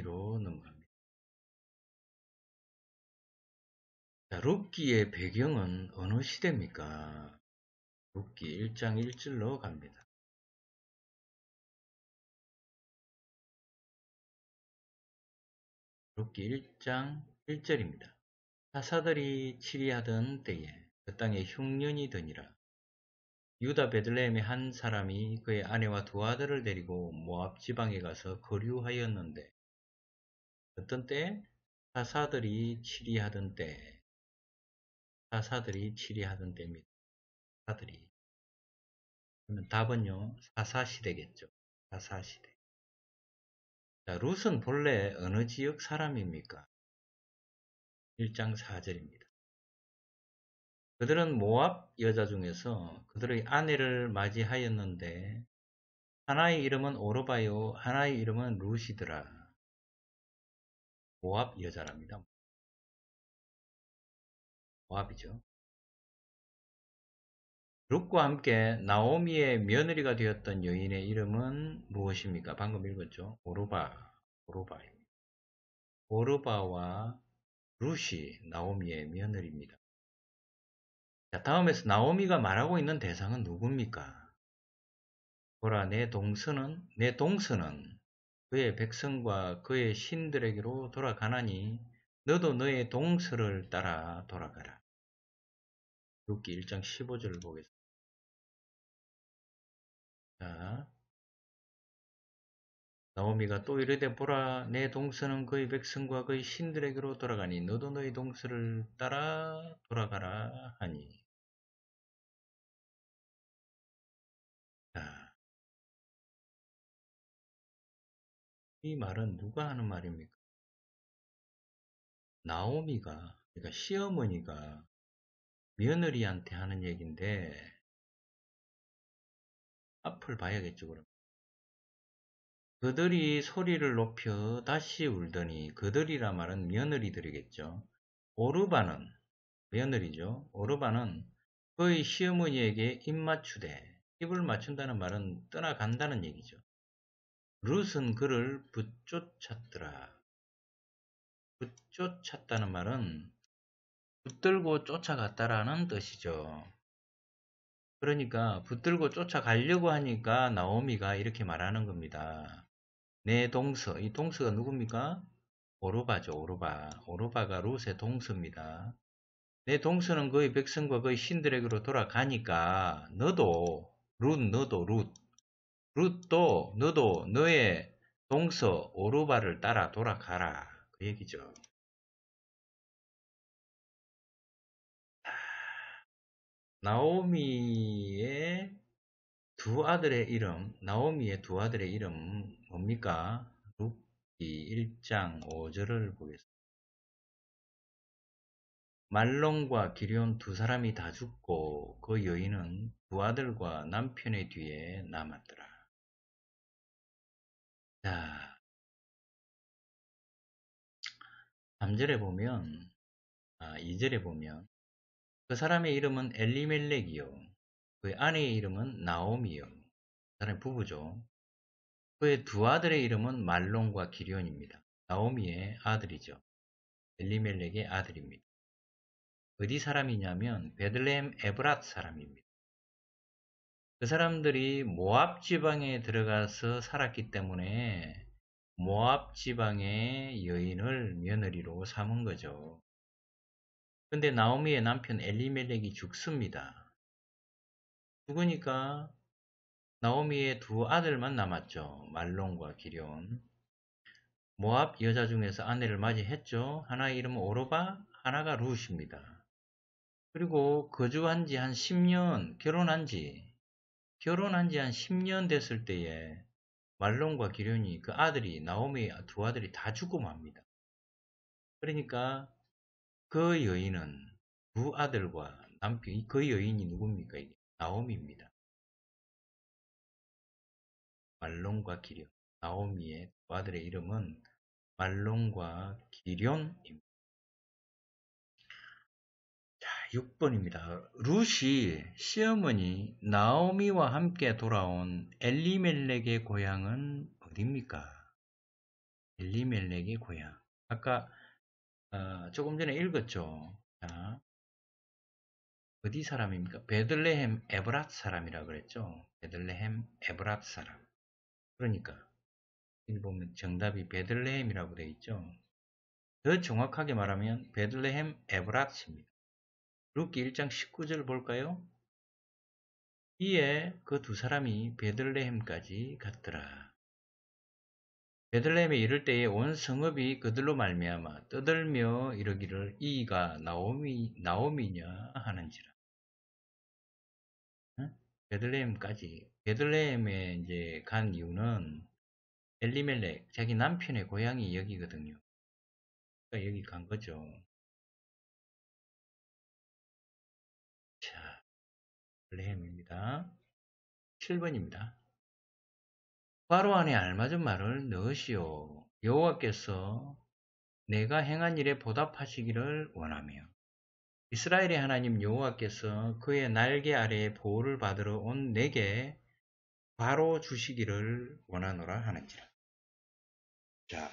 룻기로 넘어갑니다. 자, 룻기의 배경은 어느 시대입니까? 루키 1장 1절로 갑니다. 루키 1장 1절입니다. 사사들이 치리하던 때에 그 땅에 흉년이 드니라. 유다 베들레헴의 한 사람이 그의 아내와 두 아들을 데리고 모압 지방에 가서 거류하였는데 어떤 때? 사사들이 치리하던 때. 사사들이 치리하던 때입니다. 사사들이. 그러면 답은요. 사사시대겠죠. 사사시대. 자, 룻은 본래 어느 지역 사람입니까? 1장 4절입니다. 그들은 모압 여자 중에서 그들의 아내를 맞이하였는데 하나의 이름은 오르바요 하나의 이름은 루시더라. 모압 여자랍니다. 모압이죠. 룩과 함께 나오미의 며느리가 되었던 여인의 이름은 무엇입니까? 방금 읽었죠. 오르바, 오르바입니다. 오르바와 루시, 나오미의 며느리입니다. 자, 다음에서 나오미가 말하고 있는 대상은 누굽니까? 보라, 내 동서는, 내 동서는 그의 백성과 그의 신들에게로 돌아가나니 너도 너의 동서를 따라 돌아가라. 룻기 1장 15절을 보겠습니다. 자, 나오미가 또 이르되 보라 내 동서는 그의 백성과 그의 신들에게로 돌아가니 너도 너의 동서를 따라 돌아가라 하니 이 말은 누가 하는 말입니까? 나오미가, 그러니까 시어머니가 며느리한테 하는 얘기인데 앞을 봐야겠죠, 그럼. 그들이 소리를 높여 다시 울더니 그들이라 말은 며느리들이겠죠. 오르바는 며느리죠. 오르바는 그의 시어머니에게 입 맞추되 입을 맞춘다는 말은 떠나간다는 얘기죠. 룻은 그를 붙쫓았더라. 붙쫓았다는 말은 붙들고 쫓아갔다라는 뜻이죠. 그러니까 붙들고 쫓아가려고 하니까 나오미가 이렇게 말하는 겁니다. 내 동서, 이 동서가 누굽니까? 오로바죠, 오로바. 오로바가 룻의 동서입니다. 내 동서는 그의 백성과 그의 신들에게로 돌아가니까 너도, 룻, 너도, 룻. 룻도 너도 너의 동서 오르바를 따라 돌아가라. 그 얘기죠. 나오미의 두 아들의 이름, 나오미의 두 아들의 이름 뭡니까? 룩기 1장 5절을 보겠습니다. 말론과 기리온 두 사람이 다 죽고 그 여인은 두 아들과 남편의 뒤에 남았더라. 자, 남절에 보면 아, 2절에 보면 그 사람의 이름은 엘리멜렉이요 그의 아내의 이름은 나오미요 그 사람의 부부죠 그의 두 아들의 이름은 말론과 기리온입니다 나오미의 아들이죠 엘리멜렉의 아들입니다 어디 사람이냐면 베들레헴 에브랏 사람입니다 그 사람들이 모압 지방에 들어가서 살았기 때문에 모압 지방의 여인을 며느리로 삼은 거죠. 근데 나오미의 남편 엘리멜렉이 죽습니다. 죽으니까 나오미의 두 아들만 남았죠. 말론과 기리온. 모압 여자 중에서 아내를 맞이했죠. 하나 이름은 오로바, 하나가 루시입니다. 그리고 거주한 지 한 10년, 결혼한 지 결혼한 지 한 10년 됐을 때에 말론과 기련이 그 아들이 나오미 두 아들이 다 죽고 맙니다. 그러니까 그 여인은 두 아들과 남편 그 여인이 누굽니까? 이게 나오미입니다. 말론과 기련 나오미의 두 아들의 이름은 말론과 기련입니다. 6번입니다. 루시 시어머니 나오미와 함께 돌아온 엘리멜렉의 고향은 어디입니까? 엘리멜렉의 고향. 아까 어, 조금 전에 읽었죠. 자, 어디 사람입니까? 베들레헴 에브랏 사람이라 그랬죠. 베들레헴 에브랏 사람. 그러니까 여기 보면 정답이 베들레헴이라고 되어 있죠. 더 정확하게 말하면 베들레헴 에브랏입니다. 룻기 1장 19절 볼까요? 이에 그 두 사람이 베들레헴까지 갔더라. 베들레헴에 이를 때에 온 성읍이 그들로 말미암아 떠들며 이러기를 이가 나오미 나오미냐 하는지라. 베들레헴까지 베들레헴에 이제 간 이유는 엘리멜렉 자기 남편의 고향이 여기거든요. 그러니까 여기 간 거죠. 렘입니다. 7번입니다. 바로 안에 알맞은 말을 넣으시오. 여호와께서 내가 행한 일에 보답하시기를 원하며 이스라엘의 하나님 여호와께서 그의 날개 아래에 보호를 받으러 온 내게 바로 주시기를 원하노라 하는지라. 자,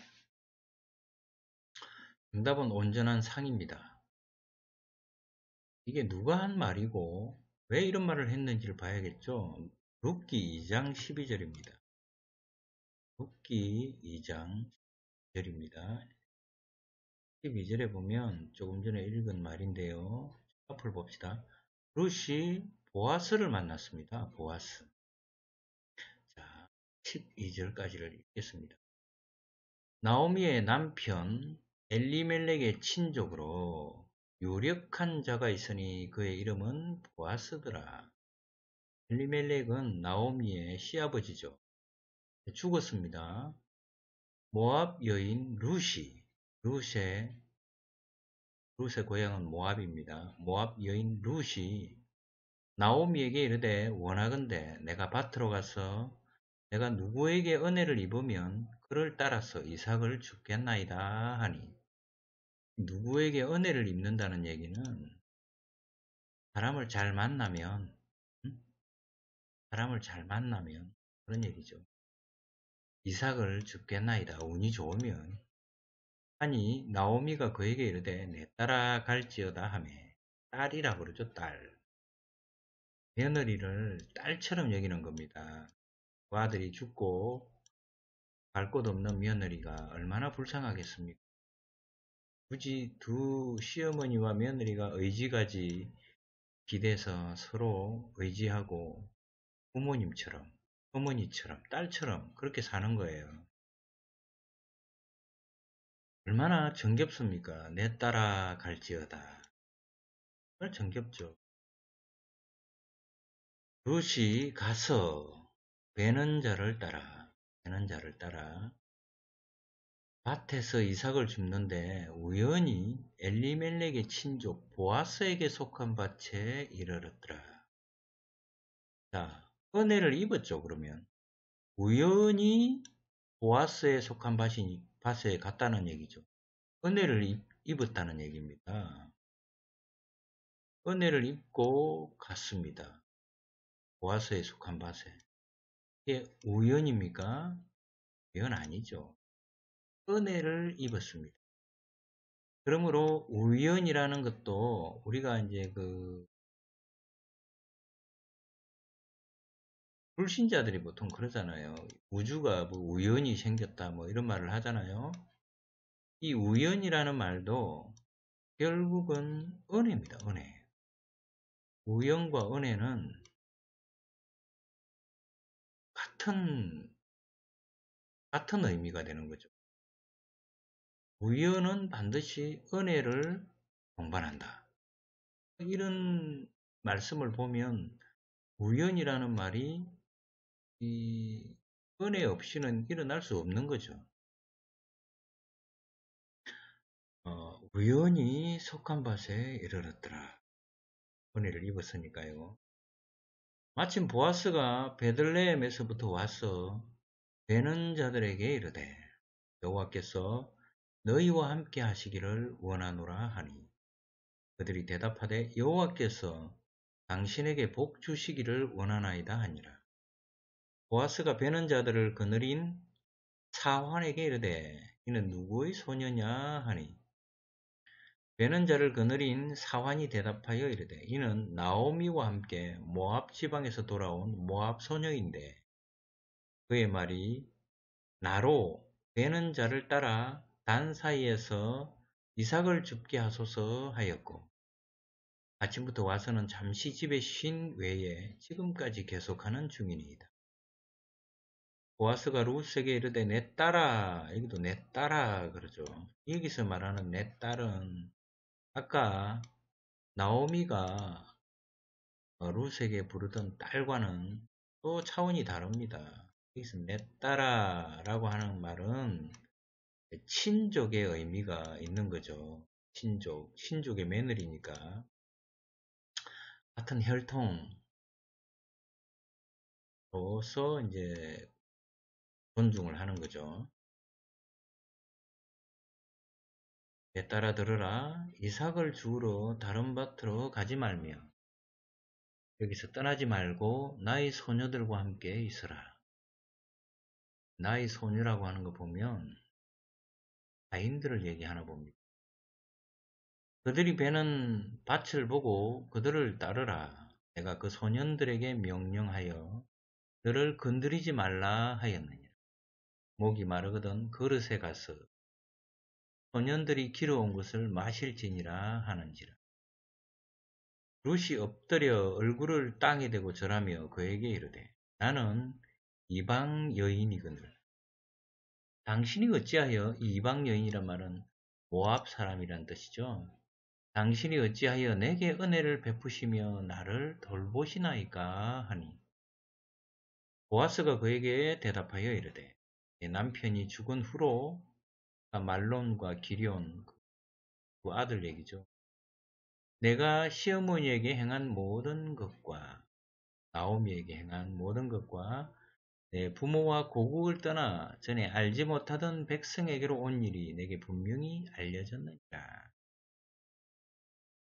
정답은 온전한 상입니다. 이게 누가 한 말이고 왜 이런 말을 했는지를 봐야겠죠. 룻기 2장 12절입니다. 룻기 2장 12절입니다. 12절에 보면 조금 전에 읽은 말인데요. 앞을 봅시다. 룻이 보아스를 만났습니다. 보아스. 자, 12절까지를 읽겠습니다. 나오미의 남편 엘리멜렉의 친족으로 유력한 자가 있으니 그의 이름은 보아스더라. 엘리멜렉은 나오미의 시아버지죠. 죽었습니다. 모압 여인 루시, 루세, 루세 고향은 모압입니다. 모압 여인 루시, 나오미에게 이르되 원하건대 내가 밭으로 가서 내가 누구에게 은혜를 입으면 그를 따라서 이삭을 죽겠나이다 하니 누구에게 은혜를 입는다는 얘기는 사람을 잘 만나면 사람을 잘 만나면 그런 얘기죠. 이삭을 죽겠나이다. 운이 좋으면 아니 나오미가 그에게 이르되 내 따라 갈지어다 하매 딸이라 그러죠. 딸. 며느리를 딸처럼 여기는 겁니다. 그 아들이 죽고 갈 곳 없는 며느리가 얼마나 불쌍하겠습니까? 굳이 두 시어머니와 며느리가 의지가지 기대서 서로 의지하고 부모님처럼, 어머니처럼, 딸처럼 그렇게 사는 거예요. 얼마나 정겹습니까? 내 따라 갈지어다. 정말 정겹죠. 루시 가서 배는 자를 따라, 배는 자를 따라 밭에서 이삭을 줍는데 우연히 엘리멜렉의 친족 보아스에게 속한 밭에 이르렀더라. 자, 은혜를 입었죠, 그러면. 우연히 보아스에 속한 밭이, 밭에 갔다는 얘기죠. 은혜를 입, 입었다는 얘기입니다. 은혜를 입고 갔습니다. 보아스에 속한 밭에. 이게 우연입니까? 우연 아니죠. 은혜를 입었습니다. 그러므로 우연이라는 것도 우리가 이제 그 불신자들이 보통 그러잖아요. 우주가 뭐 우연히 생겼다 뭐 이런 말을 하잖아요. 이 우연이라는 말도 결국은 은혜입니다. 은혜. 우연과 은혜는 같은 같은 의미가 되는 거죠. 부여는 반드시 은혜를 동반한다. 이런 말씀을 보면 우연이라는 말이 이 은혜 없이는 일어날 수 없는 거죠. 어, 우연히 속한 밭에 이르렀더라. 은혜를 입었으니까요. 마침 보아스가 베들레헴에서부터 와서 되는 자들에게 이르되 여호와께서 너희와 함께 하시기를 원하노라 하니 그들이 대답하되 여호와께서 당신에게 복 주시기를 원하나이다 하니라. 보아스가 베는 자들을 그늘인 사환에게 이르되 이는 누구의 소녀냐 하니 베는 자를 그늘인 사환이 대답하여 이르되 이는 나오미와 함께 모압 지방에서 돌아온 모압 소녀인데 그의 말이 나로 베는 자를 따라 단 사이에서 이삭을 죽게 하소서 하였고 아침부터 와서는 잠시 집에 쉰 외에 지금까지 계속하는 중이니이다. 보아스가 루스에게 이르되 내 딸아 여기도 내 딸아 그러죠. 여기서 말하는 내 딸은 아까 나오미가 루스에게 부르던 딸과는 또 차원이 다릅니다. 여기서 내 딸아 라고 하는 말은 친족의 의미가 있는 거죠. 친족, 친족의 며느리니까 같은 혈통으로서 이제 존중을 하는 거죠. 내 따라 들어라 이삭을 주우러 다른 밭으로 가지 말며 여기서 떠나지 말고 나의 소녀들과 함께 있어라 나의 소녀라고 하는 거 보면 가인들을 얘기하나 봅니다. 그들이 배는 밭을 보고 그들을 따르라. 내가 그 소년들에게 명령하여 너를 건드리지 말라 하였느니 목이 마르거든 그릇에 가서 소년들이 길어온 것을 마실지니라 하는지라. 룻이 엎드려 얼굴을 땅에 대고 절하며 그에게 이르되 나는 이방 여인이거늘 당신이 어찌하여 이 이방 여인이란 말은 모압 사람이란 뜻이죠. 당신이 어찌하여 내게 은혜를 베푸시며 나를 돌보시나이까 하니 보아스가 그에게 대답하여 이르되 내 남편이 죽은 후로 말론과 기리온 그, 그 아들 얘기죠. 내가 시어머니에게 행한 모든 것과 나오미에게 행한 모든 것과 네, 부모와 고국을 떠나 전에 알지 못하던 백성에게로 온 일이 내게 분명히 알려졌느니라.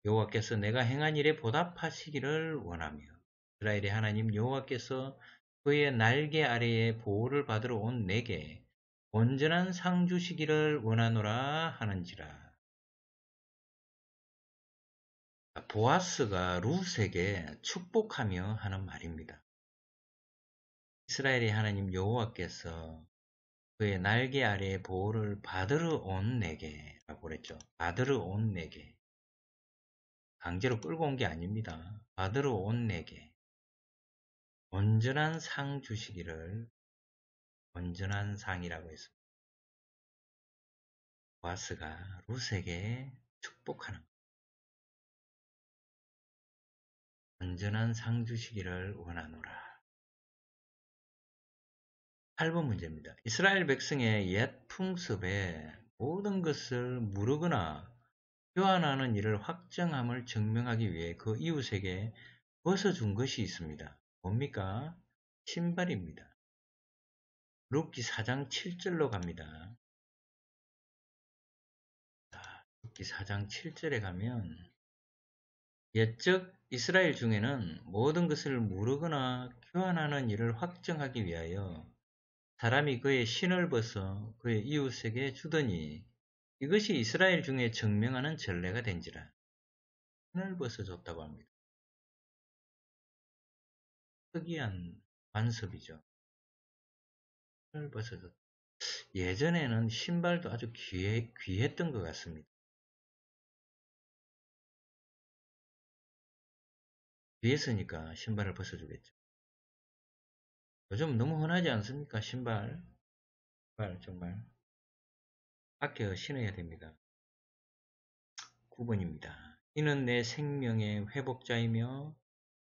여호와께서 내가 행한 일에 보답하시기를 원하며 이스라엘의 하나님 여호와께서 그의 날개 아래에 보호를 받으러 온 내게 온전한 상 주시기를 원하노라 하는지라. 보아스가 루스에게 축복하며 하는 말입니다. 이스라엘의 하나님 여호와께서 그의 날개 아래의 보호를 받으러 온 내게라고 그랬죠. 받으러 온 내게. 강제로 끌고 온 게 아닙니다. 받으러 온 내게. 온전한 상 주시기를 온전한 상이라고 했습니다. 와스가 루스에게 축복하는 온전한 상 주시기를 원하노라. 8번 문제입니다. 이스라엘 백성의 옛 풍습에 모든 것을 무르거나 교환하는 일을 확정함을 증명하기 위해 그 이웃에게 벗어준 것이 있습니다. 뭡니까? 신발입니다. 룩기 4장 7절로 갑니다. 룩기 4장 7절에 가면 옛적 이스라엘 중에는 모든 것을 무르거나 교환하는 일을 확정하기 위하여 사람이 그의 신을 벗어 그의 이웃에게 주더니 이것이 이스라엘 중에 증명하는 전례가 된지라 신을 벗어 줬다고 합니다. 특이한 관습이죠. 신을 벗어 줬다. 예전에는 신발도 아주 귀해, 귀했던 것 같습니다. 귀했으니까 신발을 벗어주겠죠. 요즘 너무 흔하지 않습니까? 신발. 신발 정말 아껴 신어야 됩니다. 9번입니다. 이는 내 생명의 회복자이며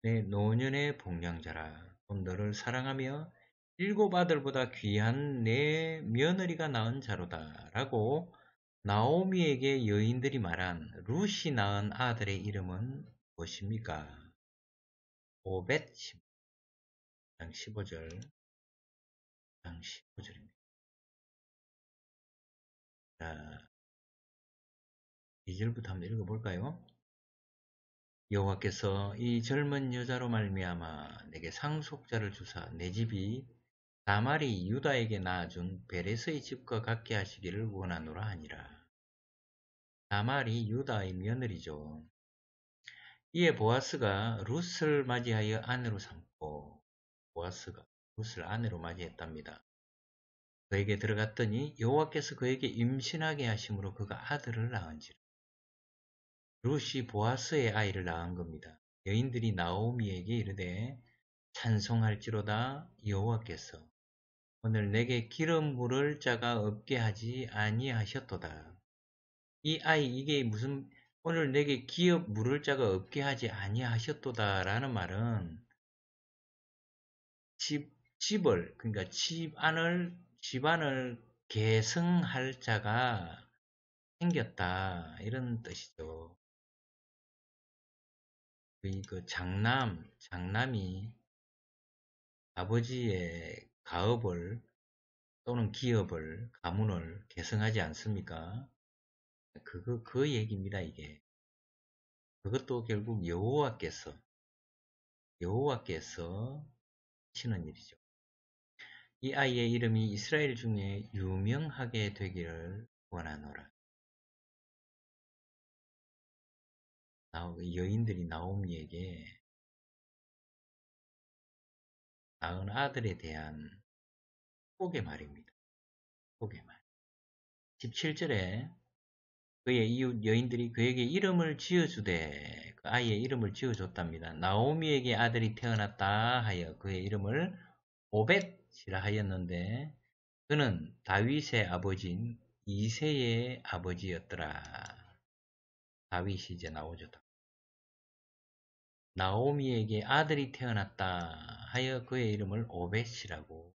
내 노년의 봉양자라 너를 사랑하며 일곱 아들보다 귀한 내 며느리가 낳은 자로다 라고 나오미에게 여인들이 말한 룻이 낳은 아들의 이름은 무엇입니까? 오벳입니다. 양 15절 양 15절입니다. 자, 2절부터 한번 읽어볼까요? 여호와께서 이 젊은 여자로 말미암아 내게 상속자를 주사 내 집이 다말이 유다에게 낳아준 베레스의 집과 같게 하시기를 원하노라 하니라. 다말이 유다의 며느리죠. 이에 보아스가 루스를 맞이하여 안으로 삼고 보아스가 롯을 아내로 맞이했답니다. 그에게 들어갔더니 여호와께서 그에게 임신하게 하심으로 그가 아들을 낳은지라. 롯이 보아스의 아이를 낳은 겁니다. 여인들이 나오미에게 이르되 찬송할지로다 여호와께서 오늘 내게 기름 부를 자가 없게 하지 아니하셨도다. 이 아이 이게 무슨 오늘 내게 기업 물을 자가 없게 하지 아니하셨도다라는 말은 집, 집을, 그러니까 집안을, 집안을 계승할 자가 생겼다. 이런 뜻이죠. 그, 그 장남, 장남이 아버지의 가업을 또는 기업을, 가문을 계승하지 않습니까? 그거, 그 얘기입니다, 이게. 그것도 결국 여호와께서, 여호와께서 치는 일이죠. 이 아이의 이름이 이스라엘 중에 유명하게 되기를 원하노라. 여인들이 나옴니에게 낳은 아들에 대한 소개 말입니다. 소개 말. 17절에 그의 이웃 여인들이 그에게 이름을 지어주되 그 아이의 이름을 지어줬답니다. 나오미에게 아들이 태어났다 하여 그의 이름을 오벳이라 하였는데 그는 다윗의 아버지인 이세의 아버지였더라. 다윗이 이제 나오죠. 나오미에게 아들이 태어났다 하여 그의 이름을 오벳이라고